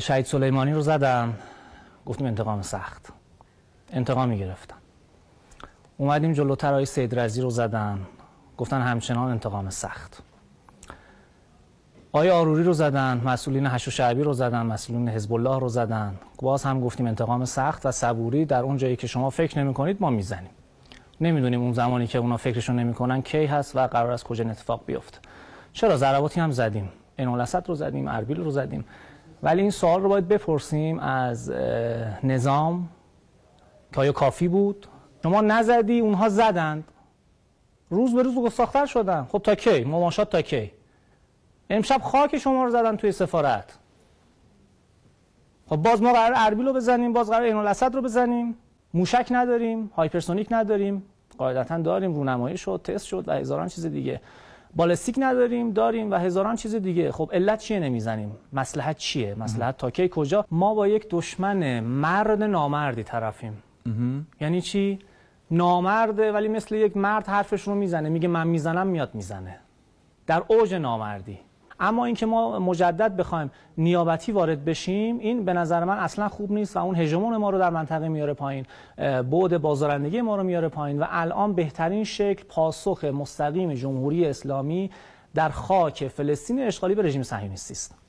شهید سلیمانی رو زدم گفتیم انتقام سخت انتقامی گرفتم اومدیم جلوتر آی سید رزی رو زدن گفتن همچنان انتقام سخت آی آروری رو زدن مسئولین هشو شعبی رو زدن مسئولین حزب الله رو زدن باز هم گفتیم انتقام سخت و صبوری در اون جایی که شما فکر نمی کنید ما میزنیم نمیدونیم اون زمانی که اونا فکرشون نمیکنن کی هست و قرار از کجا اتفاق بیفته چرا ضرباتی هم زدیم انولسط رو زدیم اربیل رو زدیم ولی این سوال رو باید بپرسیم از نظام که آیا کافی بود شما نزدی اونها زدند روز به روز گستاختر شدن خب تا کی مماشات تا کی امشب خاک شما رو زدن توی سفارت خب باز ما قرار اربیل رو بزنیم باز قرار اینال اسد رو بزنیم موشک نداریم هایپرسونیک نداریم قاعدتا داریم رونمایی شد تست شد و هزاران چیز دیگه بالستیک نداریم داریم و هزاران چیز دیگه خب علت چیه نمیزنیم مسلحت چیه مسلحت تا کی کجا ما با یک دشمن مرد نامردی طرفیم یعنی چی نامرده ولی مثل یک مرد حرفش رو میزنه میگه من میزنم میاد میزنه در اوج نامردی اما اینکه ما مجدد بخوایم نیابتی وارد بشیم این به نظر من اصلا خوب نیست و اون هژمون ما رو در منطقه میاره پایین بعد بازارندگی ما رو میاره پایین و الان بهترین شکل پاسخ مستقیم جمهوری اسلامی در خاک فلسطین اشغالی به رژیم صهیونیستی است